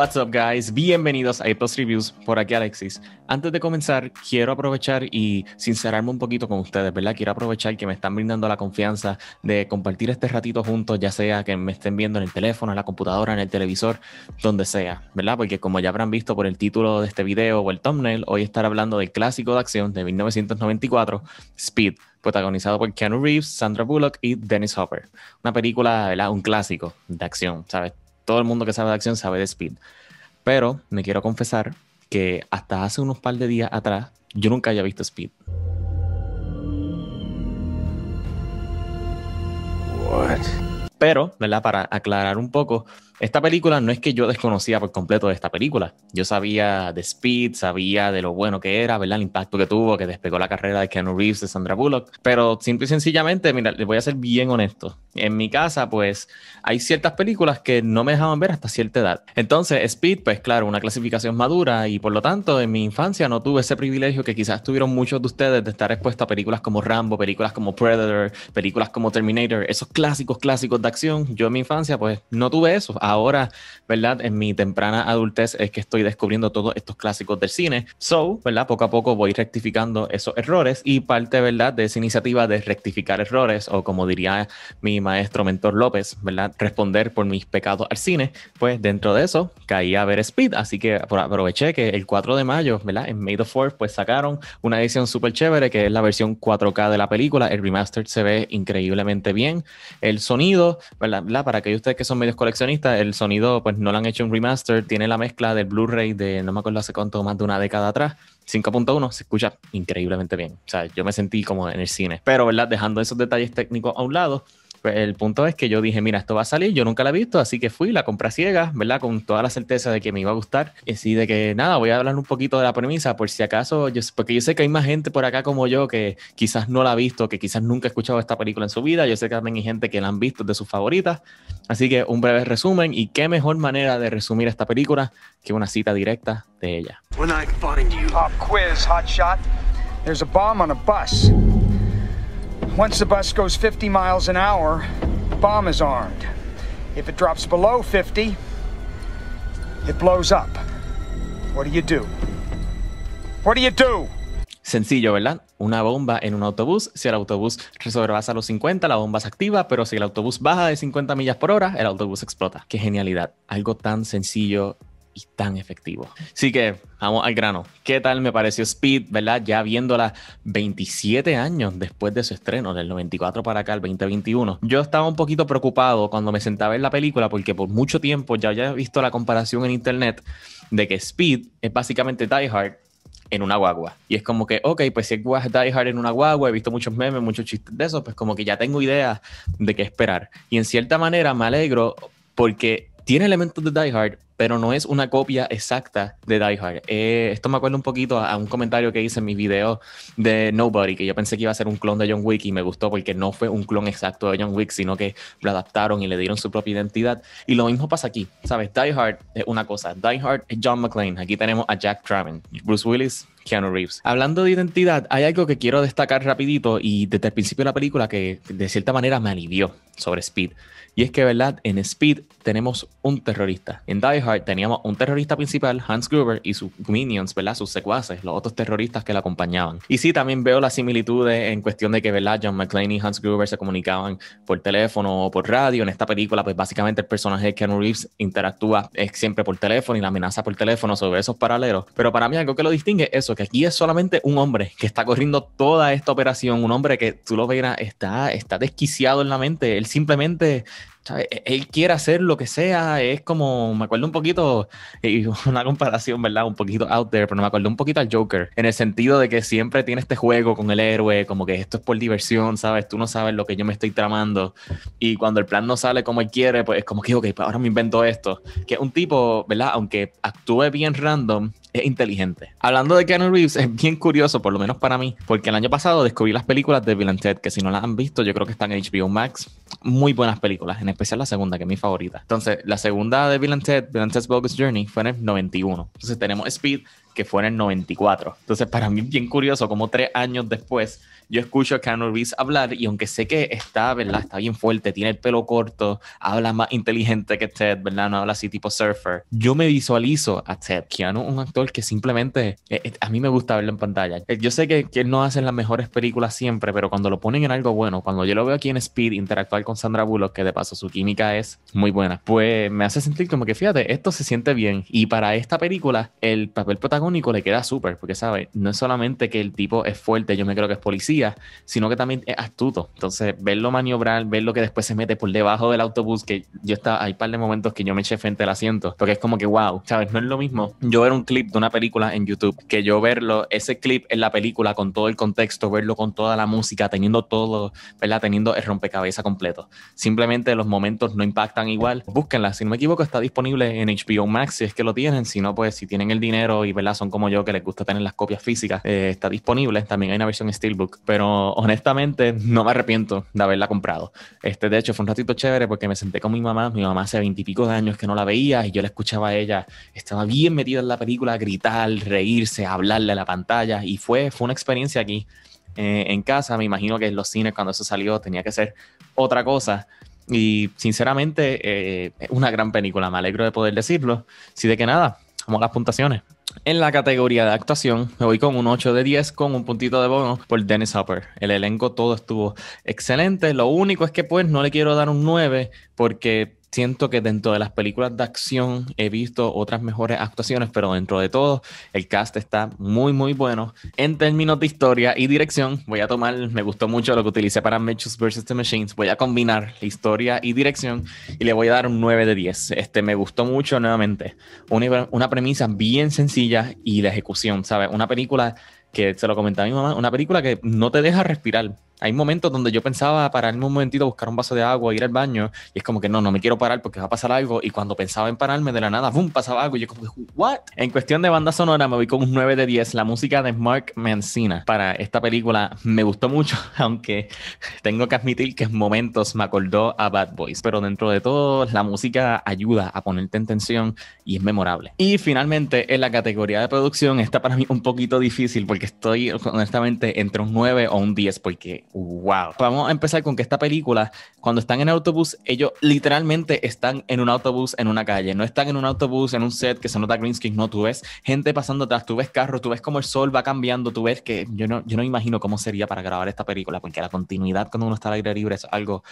What's up guys, bienvenidos a estos Reviews, por aquí Alexis. Antes de comenzar, quiero aprovechar y sincerarme un poquito con ustedes, ¿verdad? Quiero aprovechar que me están brindando la confianza de compartir este ratito juntos, ya sea que me estén viendo en el teléfono, en la computadora, en el televisor, donde sea, ¿verdad? Porque como ya habrán visto por el título de este video o el thumbnail, hoy estaré hablando del clásico de acción de 1994, Speed protagonizado por Keanu Reeves, Sandra Bullock y Dennis Hopper. Una película, ¿verdad? Un clásico de acción, ¿sabes? todo el mundo que sabe de acción sabe de Speed. Pero me quiero confesar que hasta hace unos par de días atrás yo nunca había visto Speed. What? Pero, ¿verdad? Para aclarar un poco, esta película no es que yo desconocía por completo de esta película. Yo sabía de Speed, sabía de lo bueno que era, ¿verdad? El impacto que tuvo, que despegó la carrera de Keanu Reeves, de Sandra Bullock. Pero simple y sencillamente, mira, les voy a ser bien honesto. En mi casa, pues, hay ciertas películas que no me dejaban ver hasta cierta edad. Entonces, Speed, pues claro, una clasificación madura y por lo tanto, en mi infancia no tuve ese privilegio que quizás tuvieron muchos de ustedes de estar expuestos a películas como Rambo, películas como Predator, películas como Terminator, esos clásicos, clásicos de acción. Yo en mi infancia, pues, no tuve eso ahora, ¿verdad? En mi temprana adultez es que estoy descubriendo todos estos clásicos del cine. So, ¿verdad? Poco a poco voy rectificando esos errores y parte, ¿verdad? De esa iniciativa de rectificar errores o como diría mi maestro mentor López, ¿verdad? Responder por mis pecados al cine. Pues dentro de eso caí a ver Speed, así que aproveché que el 4 de mayo, ¿verdad? En Made of Four, pues sacaron una edición súper chévere que es la versión 4K de la película. El remaster se ve increíblemente bien. El sonido, ¿verdad? Para aquellos ustedes que son medios coleccionistas, el sonido, pues no lo han hecho un remaster, tiene la mezcla del Blu-ray de no me acuerdo hace cuánto, más de una década atrás, 5.1, se escucha increíblemente bien. O sea, yo me sentí como en el cine. Pero, ¿verdad? Dejando esos detalles técnicos a un lado, pues, el punto es que yo dije, mira, esto va a salir, yo nunca la he visto, así que fui, la compra ciega ¿verdad? Con toda la certeza de que me iba a gustar. Y así de que nada, voy a hablar un poquito de la premisa, por si acaso, porque yo sé que hay más gente por acá como yo que quizás no la ha visto, que quizás nunca ha escuchado esta película en su vida. Yo sé que también hay gente que la han visto de sus favoritas. Así que un breve resumen, y qué mejor manera de resumir esta película que una cita directa de ella. cuando hot shot. bus. Once the bus goes 50 miles an hour, the bomb is armed. If it drops below 50, it blows up. What do you do? What do you do? Sencillo, ¿verdad? Una bomba en un autobús. Si el autobús sobrepasa los 50, la bomba se activa, pero si el autobús baja de 50 millas por hora, el autobús explota. Qué genialidad. Algo tan sencillo tan efectivo. Así que vamos al grano. ¿Qué tal me pareció Speed, verdad? Ya viéndola 27 años después de su estreno, del 94 para acá, el 2021. Yo estaba un poquito preocupado cuando me sentaba en la película porque por mucho tiempo ya había visto la comparación en internet de que Speed es básicamente Die Hard en una guagua. Y es como que, ok, pues si es Die Hard en una guagua, he visto muchos memes, muchos chistes de eso, pues como que ya tengo ideas de qué esperar. Y en cierta manera me alegro porque tiene elementos de Die Hard, pero no es una copia exacta de Die Hard. Eh, esto me acuerdo un poquito a, un comentario que hice en mi video de Nobody, que yo pensé que iba a ser un clon de John Wick y me gustó porque no fue un clon exacto de John Wick, sino que lo adaptaron y le dieron su propia identidad. Y lo mismo pasa aquí, ¿sabes? Die Hard es una cosa, Die Hard es John McClane, aquí tenemos a Jack Traven, Bruce Willis Keanu Reeves. Hablando de identidad, hay algo que quiero destacar rapidito y desde el principio de la película que de cierta manera me alivió sobre Speed. Y es que, ¿verdad? En Speed tenemos un terrorista. En Die Hard teníamos un terrorista principal, Hans Gruber, y sus minions, ¿verdad? Sus secuaces, los otros terroristas que lo acompañaban. Y sí, también veo las similitudes en cuestión de que, ¿verdad? John McClane y Hans Gruber se comunicaban por teléfono o por radio. En esta película, pues básicamente el personaje de Keanu Reeves interactúa eh, siempre por teléfono y la amenaza por teléfono sobre esos paralelos. Pero para mí algo que lo distingue es que aquí es solamente un hombre que está corriendo toda esta operación, un hombre que tú lo verás, está, está desquiciado en la mente. Él simplemente, ¿sabes? E-, él quiere hacer lo que sea. Es como, me acuerdo un poquito, una comparación, ¿verdad? Un poquito out there, pero me acuerdo un poquito al Joker, en el sentido de que siempre tiene este juego con el héroe, como que esto es por diversión, ¿sabes? Tú no sabes lo que yo me estoy tramando. Y cuando el plan no sale como él quiere, pues es como que, ok, pues ahora me invento esto. Que es un tipo, ¿verdad? Aunque actúe bien random, es inteligente. Hablando de Keanu Reeves, es bien curioso, por lo menos para mí, porque el año pasado descubrí las películas de Bill Ted, que si no las han visto, yo creo que están en HBO Max. Muy buenas películas, en especial la segunda, que es mi favorita. Entonces, la segunda de Bill and Ted, Bill Ted's Bogus Journey, fue en el 91. Entonces, tenemos Speed, que fue en el 94. Entonces, para mí es bien curioso como tres años después yo escucho a Keanu Reeves hablar y aunque sé que está, ¿verdad? Está bien fuerte, tiene el pelo corto, habla más inteligente que Ted, ¿verdad? No habla así tipo surfer. Yo me visualizo a Ted Keanu, un actor que simplemente eh, eh, a mí me gusta verlo en pantalla. Eh, yo sé que, que, no hacen las mejores películas siempre, pero cuando lo ponen en algo bueno, cuando yo lo veo aquí en Speed interactuar con Sandra Bullock, que de paso su química es muy buena, pues me hace sentir como que fíjate, esto se siente bien. Y para esta película, el papel protagonista único le queda súper, porque, ¿sabes? No es solamente que el tipo es fuerte, yo me creo que es policía, sino que también es astuto. Entonces, verlo maniobrar, verlo que después se mete por debajo del autobús, que yo estaba, hay un par de momentos que yo me eché frente al asiento, porque es como que, wow, ¿sabes? No es lo mismo yo ver un clip de una película en YouTube que yo verlo, ese clip en la película con todo el contexto, verlo con toda la música, teniendo todo, ¿verdad? Teniendo el rompecabezas completo. Simplemente los momentos no impactan igual. Búsquenla, si no me equivoco, está disponible en HBO Max si es que lo tienen, si no, pues si tienen el dinero y, ¿verdad? Son como yo que les gusta tener las copias físicas. Eh, está disponible, también hay una versión Steelbook, pero honestamente no me arrepiento de haberla comprado. Este, de hecho, fue un ratito chévere porque me senté con mi mamá. Mi mamá hace veintipico de años que no la veía y yo la escuchaba a ella. Estaba bien metida en la película, gritar, reírse, hablarle a la pantalla y fue, fue una experiencia aquí. Eh, en casa, me imagino que en los cines cuando eso salió tenía que ser otra cosa. Y sinceramente, eh, es una gran película, me alegro de poder decirlo. si de que nada, como las puntuaciones en la categoría de actuación, me voy con un 8 de 10 con un puntito de bono por Dennis Hopper. El elenco todo estuvo excelente. Lo único es que pues no le quiero dar un 9 porque siento que dentro de las películas de acción he visto otras mejores actuaciones, pero dentro de todo el cast está muy muy bueno. En términos de historia y dirección, voy a tomar, me gustó mucho lo que utilicé para Matches vs. The Machines, voy a combinar historia y dirección y le voy a dar un 9 de 10. Este me gustó mucho nuevamente. Una, una premisa bien sencilla y la ejecución, ¿sabes? Una película que se lo comentaba a mi mamá, una película que no te deja respirar hay momentos donde yo pensaba pararme un momentito, buscar un vaso de agua, ir al baño, y es como que no, no me quiero parar porque va a pasar algo. Y cuando pensaba en pararme de la nada, ¡bum! pasaba algo. Y yo, como, ¿what? En cuestión de banda sonora, me voy con un 9 de 10. La música de Mark Mancina para esta película me gustó mucho, aunque tengo que admitir que en momentos me acordó a Bad Boys. Pero dentro de todo, la música ayuda a ponerte en tensión y es memorable. Y finalmente, en la categoría de producción, está para mí un poquito difícil porque estoy honestamente entre un 9 o un 10, porque Wow. Vamos a empezar con que esta película, cuando están en autobús, ellos literalmente están en un autobús en una calle. No están en un autobús, en un set que se nota green No, tú ves gente pasando atrás, tú ves carros, tú ves cómo el sol va cambiando, tú ves que yo no, yo no imagino cómo sería para grabar esta película, porque la continuidad cuando uno está al aire libre es algo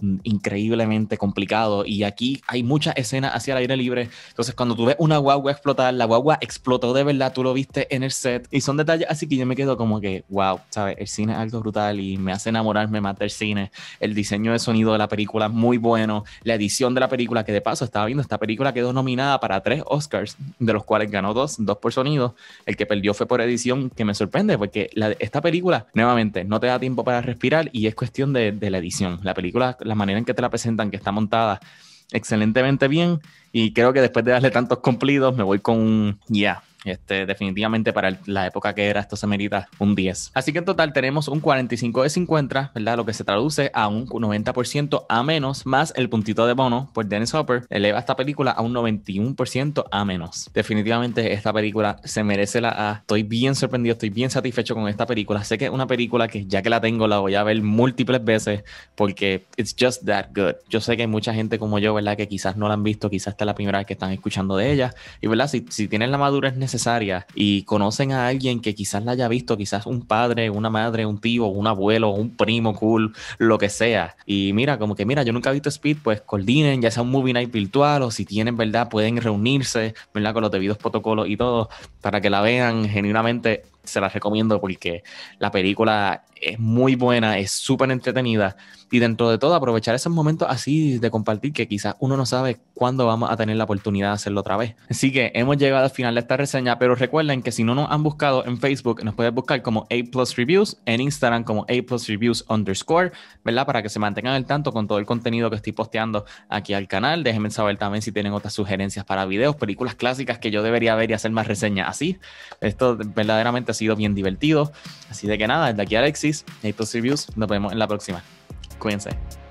mm, increíblemente complicado. Y aquí hay muchas escenas hacia el aire libre. Entonces, cuando tú ves una guagua explotar, la guagua explotó de verdad, tú lo viste en el set. Y son detalles así que yo me quedo como que, wow, ¿sabes? El cine es algo brutal y me hace enamorar, me mata cine. El diseño de sonido de la película es muy bueno. La edición de la película, que de paso estaba viendo, esta película quedó nominada para tres Oscars, de los cuales ganó dos, dos por sonido. El que perdió fue por edición, que me sorprende, porque esta película, nuevamente, no te da tiempo para respirar y es cuestión de, la edición. La película, la manera en que te la presentan, que está montada excelentemente bien. Y creo que después de darle tantos cumplidos, me voy con un yeah este, definitivamente para la época que era, esto se merita un 10. Así que en total tenemos un 45 de 50, ¿verdad? Lo que se traduce a un 90% a menos, más el puntito de bono por Dennis Hopper, eleva esta película a un 91% a menos. Definitivamente esta película se merece la A. Estoy bien sorprendido, estoy bien satisfecho con esta película. Sé que es una película que ya que la tengo la voy a ver múltiples veces porque it's just that good. Yo sé que hay mucha gente como yo, ¿verdad? Que quizás no la han visto, quizás esta es la primera vez que están escuchando de ella. Y, ¿verdad? Si, si tienen la madurez necesaria, y conocen a alguien que quizás la haya visto, quizás un padre, una madre, un tío, un abuelo, un primo cool, lo que sea. Y mira, como que mira, yo nunca he visto Speed, pues coordinen, ya sea un movie night virtual o si tienen, ¿verdad? Pueden reunirse, ¿verdad? Con los debidos protocolos y todo, para que la vean genuinamente se las recomiendo porque la película es muy buena, es súper entretenida y dentro de todo aprovechar esos momentos así de compartir que quizás uno no sabe cuándo vamos a tener la oportunidad de hacerlo otra vez. Así que hemos llegado al final de esta reseña, pero recuerden que si no nos han buscado en Facebook, nos pueden buscar como A Plus Reviews, en Instagram como A Plus Reviews underscore, ¿verdad? Para que se mantengan al tanto con todo el contenido que estoy posteando aquí al canal. Déjenme saber también si tienen otras sugerencias para videos, películas clásicas que yo debería ver y hacer más reseñas así. Esto verdaderamente sido bien divertido. Así de que nada, desde aquí Alexis, estos Reviews, nos vemos en la próxima. Cuídense.